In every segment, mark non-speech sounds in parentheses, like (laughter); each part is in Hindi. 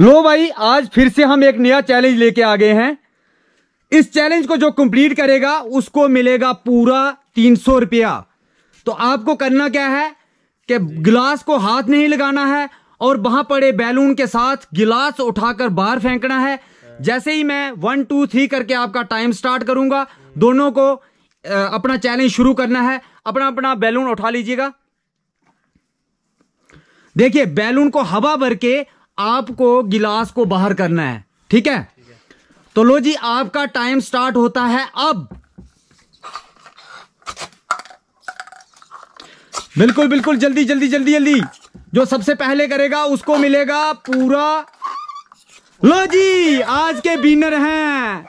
लो भाई आज फिर से हम एक नया चैलेंज लेके आ गए हैं इस चैलेंज को जो कंप्लीट करेगा उसको मिलेगा पूरा तीन सौ रुपया तो आपको करना क्या है कि गिलास को हाथ नहीं लगाना है और वहां पड़े बैलून के साथ गिलास उठाकर बाहर फेंकना है जैसे ही मैं वन टू थ्री करके आपका टाइम स्टार्ट करूंगा दोनों को अपना चैलेंज शुरू करना है अपना अपना बैलून उठा लीजिएगा देखिए बैलून को हवा भर के आपको गिलास को बाहर करना है ठीक है तो लो जी आपका टाइम स्टार्ट होता है अब बिल्कुल बिल्कुल जल्दी जल्दी जल्दी जल्दी जो सबसे पहले करेगा उसको मिलेगा पूरा लो जी आज के बिनर हैं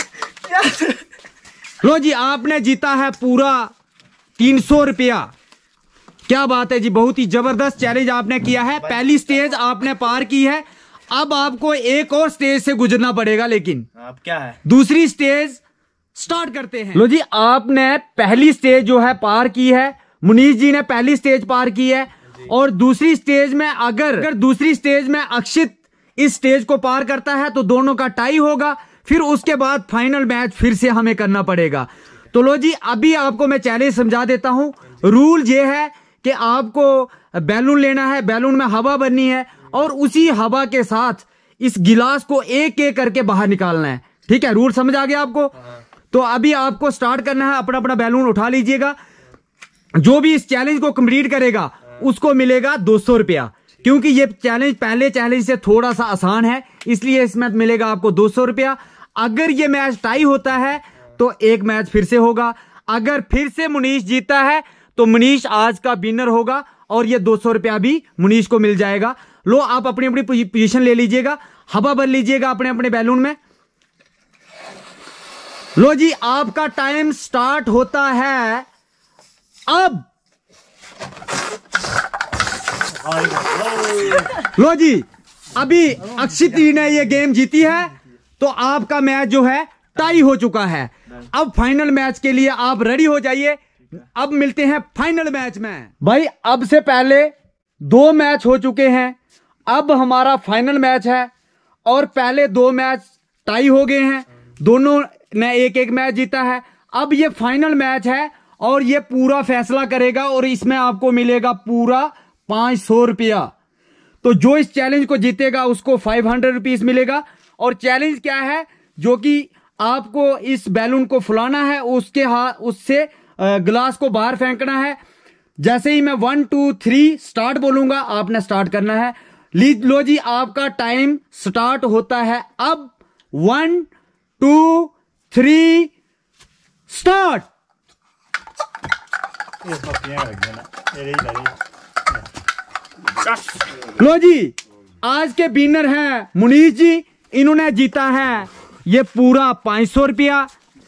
(laughs) लो जी आपने जीता है पूरा तीन सौ रुपया क्या बात है जी बहुत ही जबरदस्त चैलेंज आपने किया है पहली स्टेज आपने पार की है अब आपको एक और स्टेज से गुजरना पड़ेगा लेकिन आप क्या है दूसरी स्टेज स्टार्ट करते हैं लो जी आपने पहली स्टेज जो है पार की है मुनीष जी ने पहली स्टेज पार की है और दूसरी स्टेज में अगर अगर दूसरी स्टेज में अक्षित इस स्टेज को पार करता है तो दोनों का टाई होगा फिर उसके बाद फाइनल मैच फिर से हमें करना पड़ेगा तो लो जी अभी आपको मैं चैलेंज समझा देता हूं रूल ये है कि आपको बैलून लेना है बैलून में हवा भरनी है और उसी हवा के साथ इस गिलास को एक एक करके बाहर निकालना है ठीक है रूल समझ आ गया आपको तो अभी आपको स्टार्ट करना है अपना अपना बैलून उठा लीजिएगा जो भी इस चैलेंज को कंप्लीट करेगा उसको मिलेगा दो सौ रुपया क्योंकि ये चैलेंज पहले चैलेंज से थोड़ा सा आसान है इसलिए इसमें मिलेगा आपको दो सौ रुपया अगर ये मैच टाई होता है तो एक मैच फिर से होगा अगर फिर से मुनीष जीता है तो मनीष आज का विनर होगा और ये दो सौ रुपया भी मुनीष को मिल जाएगा लो आप अपनी अपनी पोजीशन ले लीजिएगा हवा भर लीजिएगा अपने अपने बैलून में लो जी आपका टाइम स्टार्ट होता है अब लो जी अभी अक्षित ने ये गेम जीती है तो आपका मैच जो है टाई हो चुका है अब फाइनल मैच के लिए आप रेडी हो जाइए अब मिलते हैं फाइनल मैच में भाई अब से पहले दो मैच हो चुके हैं अब हमारा फाइनल मैच है और पहले दो मैच टाई हो गए हैं दोनों ने एक एक मैच जीता है अब ये फाइनल मैच है और ये पूरा फैसला करेगा और इसमें आपको मिलेगा पूरा पांच सौ रुपया तो जो इस चैलेंज को जीतेगा उसको फाइव हंड्रेड रुपीज मिलेगा और चैलेंज क्या है जो कि आपको इस बैलून को फुलाना है उसके हाथ उससे ग्लास को बाहर फेंकना है जैसे ही मैं वन टू थ्री स्टार्ट बोलूंगा आपने स्टार्ट करना है लो जी आपका टाइम स्टार्ट होता है अब वन टू थ्री स्टार्ट लो जी आज के बिनर हैं मुनीष जी इन्होंने जीता है ये पूरा पांच सौ रुपया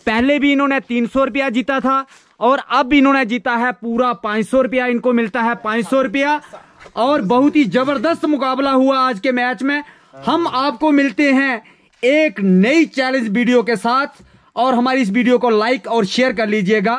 पहले भी इन्होंने तीन सौ रुपया जीता था और अब इन्होंने जीता है पूरा पांच सौ रुपया इनको मिलता है पांच सौ रुपया और बहुत ही जबरदस्त मुकाबला हुआ आज के मैच में हम आपको मिलते हैं एक नई चैलेंज वीडियो के साथ और हमारी इस वीडियो को लाइक और शेयर कर लीजिएगा